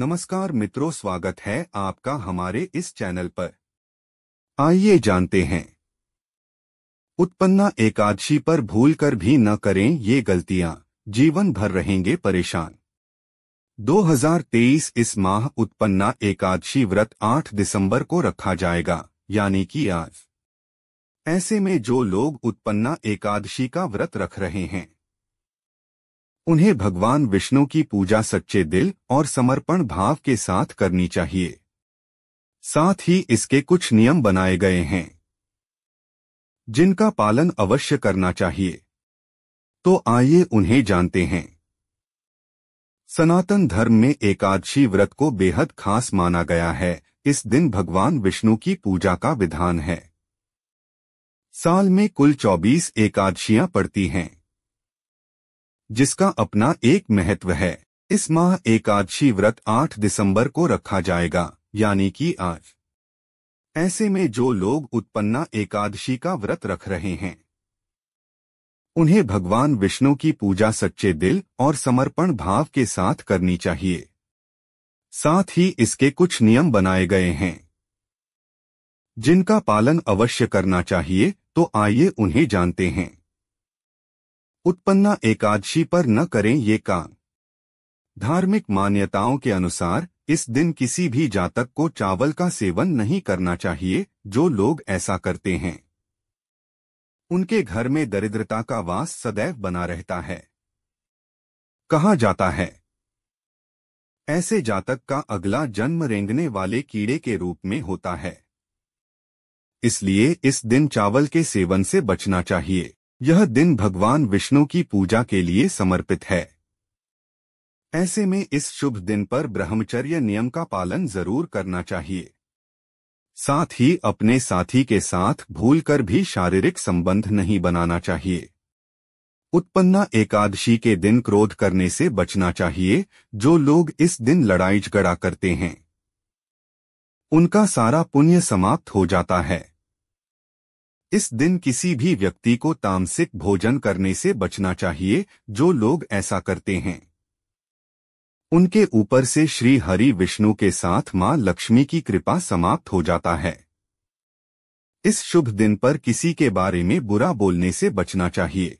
नमस्कार मित्रों स्वागत है आपका हमारे इस चैनल पर आइए जानते हैं उत्पन्ना एकादशी पर भूल कर भी न करें ये गलतियां जीवन भर रहेंगे परेशान 2023 इस माह उत्पन्ना एकादशी व्रत 8 दिसंबर को रखा जाएगा यानी कि आज ऐसे में जो लोग उत्पन्ना एकादशी का व्रत रख रहे हैं उन्हें भगवान विष्णु की पूजा सच्चे दिल और समर्पण भाव के साथ करनी चाहिए साथ ही इसके कुछ नियम बनाए गए हैं जिनका पालन अवश्य करना चाहिए तो आइए उन्हें जानते हैं सनातन धर्म में एकादशी व्रत को बेहद खास माना गया है इस दिन भगवान विष्णु की पूजा का विधान है साल में कुल 24 एकादशियां पड़ती हैं जिसका अपना एक महत्व है इस माह एकादशी व्रत 8 दिसंबर को रखा जाएगा यानी कि आज ऐसे में जो लोग उत्पन्ना एकादशी का व्रत रख रहे हैं उन्हें भगवान विष्णु की पूजा सच्चे दिल और समर्पण भाव के साथ करनी चाहिए साथ ही इसके कुछ नियम बनाए गए हैं जिनका पालन अवश्य करना चाहिए तो आइए उन्हें जानते हैं उत्पन्ना एकादशी पर न करें ये काम धार्मिक मान्यताओं के अनुसार इस दिन किसी भी जातक को चावल का सेवन नहीं करना चाहिए जो लोग ऐसा करते हैं उनके घर में दरिद्रता का वास सदैव बना रहता है कहा जाता है ऐसे जातक का अगला जन्म रेंगने वाले कीड़े के रूप में होता है इसलिए इस दिन चावल के सेवन से बचना चाहिए यह दिन भगवान विष्णु की पूजा के लिए समर्पित है ऐसे में इस शुभ दिन पर ब्रह्मचर्य नियम का पालन जरूर करना चाहिए साथ ही अपने साथी के साथ भूलकर भी शारीरिक संबंध नहीं बनाना चाहिए उत्पन्ना एकादशी के दिन क्रोध करने से बचना चाहिए जो लोग इस दिन लड़ाई झगड़ा करते हैं उनका सारा पुण्य समाप्त हो जाता है इस दिन किसी भी व्यक्ति को तामसिक भोजन करने से बचना चाहिए जो लोग ऐसा करते हैं उनके ऊपर से श्री हरि विष्णु के साथ मां लक्ष्मी की कृपा समाप्त हो जाता है इस शुभ दिन पर किसी के बारे में बुरा बोलने से बचना चाहिए